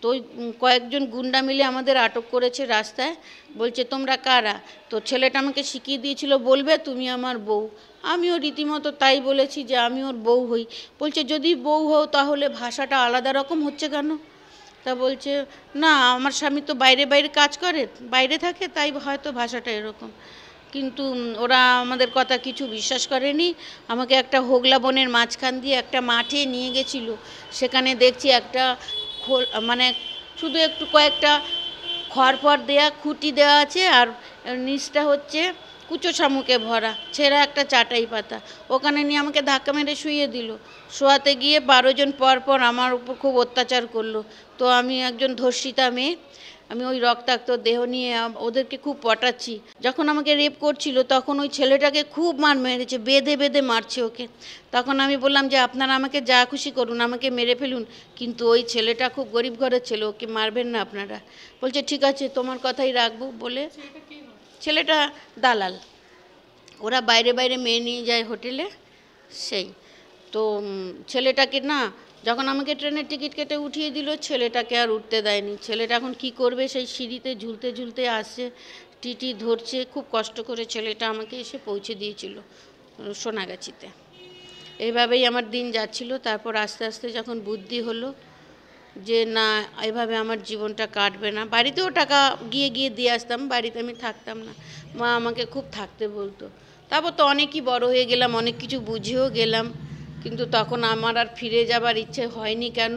তো ওই কয়েকজন গুন্ডা মিলে আমাদের আটক করেছে রাস্তায় বলছে তোমরা কারা তো ছেলেটা আমাকে শিখিয়ে দিয়েছিল বলবে তুমি আমার বউ আমিও রীতিমতো তাই বলেছি যে আমি ওর বউ হই বলছে যদি বউ হও তাহলে ভাষাটা আলাদা রকম হচ্ছে কেন তা বলছে না আমার স্বামী তো বাইরে বাইরে কাজ করে বাইরে থাকে তাই হয়তো ভাষাটা এরকম কিন্তু ওরা আমাদের কথা কিছু বিশ্বাস করেনি আমাকে একটা হোগলা বনের মাঝখান দিয়ে একটা মাঠে নিয়ে গেছিলো সেখানে দেখছি একটা খোল মানে শুধু একটু কয়েকটা খড় ফড় দেওয়া খুঁটি দেওয়া আছে আর নিচটা হচ্ছে কুচো শামুকে ভরা ছেঁড়া একটা চাটাই পাতা ওখানে নিয়ে আমাকে ধাক্কা মেরে শুয়ে দিল শোয়াতে গিয়ে বারো জন পর পর আমার উপর খুব অত্যাচার করলো তো আমি একজন ধর্ষিতা মেয়ে আমি ওই রক্তাক্ত দেহ নিয়ে ওদেরকে খুব পটাচ্ছি যখন আমাকে রেপ করছিল তখন ওই ছেলেটাকে খুব মার মেরেছে বেঁধে বেঁধে মারছে ওকে তখন আমি বললাম যে আপনারা আমাকে যা খুশি করুন আমাকে মেরে ফেলুন কিন্তু ওই ছেলেটা খুব গরিব ঘরের ছেলে ওকে মারবেন না আপনারা বলছে ঠিক আছে তোমার কথাই রাখবো বলে ছেলেটা দালাল ওরা বাইরে বাইরে মেয়ে নিয়ে যায় হোটেলে সেই তো ছেলেটাকে না যখন আমাকে ট্রেনের টিকিট কেটে উঠিয়ে দিল ছেলেটাকে আর উঠতে দেয়নি ছেলেটা এখন কি করবে সেই সিঁড়িতে ঝুলতে ঝুলতে আসছে টিটি ধরছে খুব কষ্ট করে ছেলেটা আমাকে এসে পৌঁছে দিয়েছিল সোনাগাছিতে এইভাবেই আমার দিন যাচ্ছিল তারপর আস্তে আস্তে যখন বুদ্ধি হলো যে না এভাবে আমার জীবনটা কাটবে না বাড়িতেও টাকা গিয়ে গিয়ে দিয়ে আসতাম বাড়িতে আমি থাকতাম না মা আমাকে খুব থাকতে বলতো তারপর তো অনেকই বড় হয়ে গেলাম অনেক কিছু বুঝেও গেলাম কিন্তু তখন আমার আর ফিরে যাবার ইচ্ছে হয়নি কেন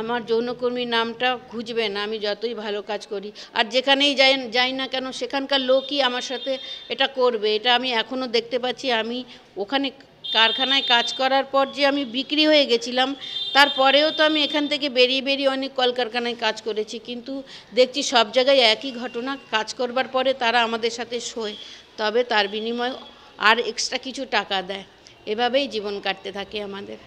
আমার যৌনকর্মী নামটা খুঁজবে না আমি যতই ভালো কাজ করি আর যেখানেই যাই যাই না কেন সেখানকার লোকই আমার সাথে এটা করবে এটা আমি এখনও দেখতে পাচ্ছি আমি ওখানে কারখানায় কাজ করার পর যে আমি বিক্রি হয়ে গেছিলাম তারপরেও তো আমি এখান থেকে বেরিয়ে বেরিয়ে অনেক কলকারখানায় কাজ করেছি কিন্তু দেখছি সব জায়গায় একই ঘটনা কাজ করবার পরে তারা আমাদের সাথে শোয় তবে তার বিনিময়ে আর এক্সট্রা কিছু টাকা দেয় এভাবেই জীবন কাটতে থাকে আমাদের